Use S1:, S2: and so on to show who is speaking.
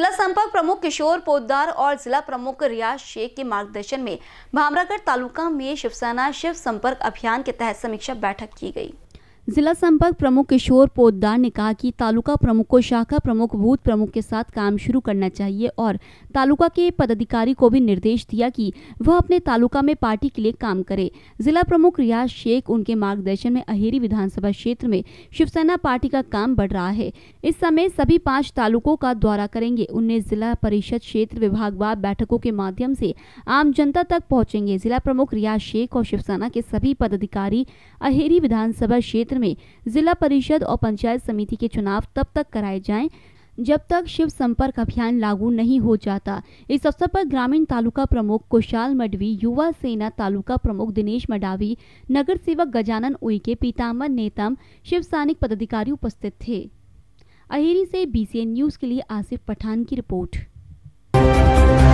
S1: जिला संपर्क प्रमुख किशोर पोदार और जिला प्रमुख रियाज शेख के मार्गदर्शन में भामरागढ़ तालुका में शिवसेना शिव संपर्क अभियान के तहत समीक्षा बैठक की गई जिला संपर्क प्रमुख किशोर पोदार ने कहा कि तालुका प्रमुख को शाखा प्रमुख बूथ प्रमुख के साथ काम शुरू करना चाहिए और तालुका के पदाधिकारी को भी निर्देश दिया कि वह अपने तालुका में पार्टी के लिए काम करे जिला प्रमुख रियाज शेख उनके मार्गदर्शन में अहेरी विधानसभा क्षेत्र में शिवसेना पार्टी का काम बढ़ रहा है इस समय सभी पाँच तालुकों का दौरा करेंगे उन्हें जिला परिषद क्षेत्र विभागवार बैठकों के माध्यम से आम जनता तक पहुँचेंगे जिला प्रमुख रियाज शेख और शिवसेना के सभी पदाधिकारी अहेरी विधानसभा क्षेत्र में जिला परिषद और पंचायत समिति के चुनाव तब तक कराए जाए जब तक शिव संपर्क अभियान लागू नहीं हो जाता इस अवसर पर ग्रामीण तालुका प्रमुख कुशाल मडवी युवा सेना तालुका प्रमुख दिनेश मडावी नगर सेवक गजानन उइके पीतामर नेतम शिव सैनिक पदाधिकारी उपस्थित थे अहेरी से बीसीएन न्यूज के लिए आसिफ पठान की रिपोर्ट